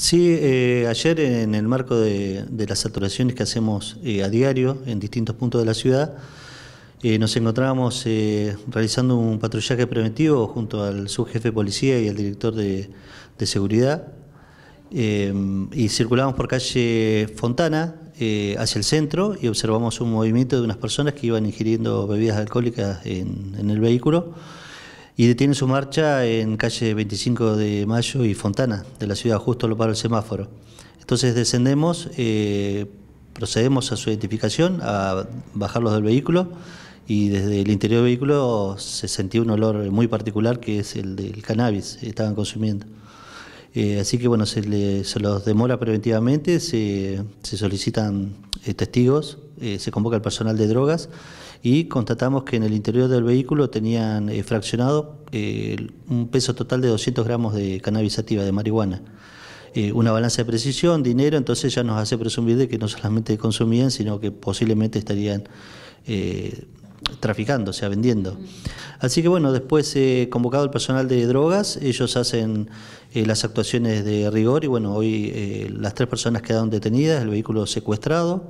Sí, eh, ayer en el marco de, las saturaciones que hacemos eh, a diario en distintos puntos de la ciudad, eh, nos encontrábamos realizando un patrullaje preventivo junto al subjefe de policía y al director de, seguridad y circulamos por calle Fontana hacia el centro y observamos un movimiento de unas personas que iban ingiriendo bebidas alcohólicas en, en el vehículo y detienen su marcha en calle 25 de Mayo y Fontana de la ciudad, justo lo para el semáforo. Entonces descendemos, eh, procedemos a su identificación, a bajarlos del vehículo y desde el interior del vehículo se sentía un olor muy particular que es el del cannabis que estaban consumiendo. Eh, así que bueno, se, los demora preventivamente, se, solicitan eh, testigos eh, se convoca el personal de drogas y constatamos que en el interior del vehículo tenían eh, fraccionado eh, un peso total de 200 gramos de cannabis activa, de marihuana. una balanza de precisión, dinero, entonces ya nos hace presumir de que no solamente consumían, sino que posiblemente estarían traficando, o sea, vendiendo. Mm. Así que bueno, después he convocado el personal de drogas, ellos hacen las actuaciones de rigor y bueno, hoy las tres personas quedaron detenidas, el vehículo secuestrado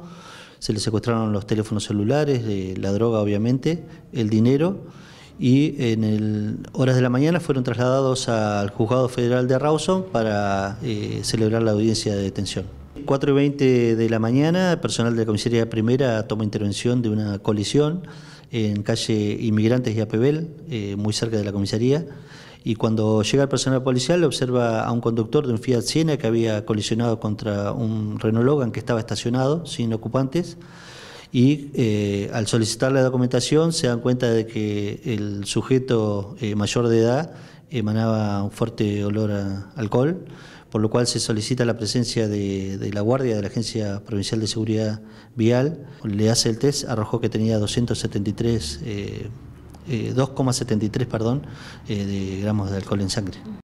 se le secuestraron los teléfonos celulares, eh, la droga obviamente, el dinero y en horas de la mañana fueron trasladados al juzgado federal de Rawson para eh, celebrar la audiencia de detención. 4.20 y de la mañana, el personal de la comisaría primera toma intervención de una colisión en calle Inmigrantes y Apebel, eh, muy cerca de la comisaría. Y cuando llega el personal policial, observa a un conductor de un Fiat Siena que había colisionado contra un Renault Logan que estaba estacionado, sin ocupantes. Y eh, al solicitar la documentación, se dan cuenta de que el sujeto eh, mayor de edad emanaba un fuerte olor a alcohol por lo cual se solicita la presencia de, la Guardia de la Agencia Provincial de Seguridad Vial. Le hace el test, arrojó que tenía 273, 2,73 eh, eh, perdón, eh, de gramos de alcohol en sangre.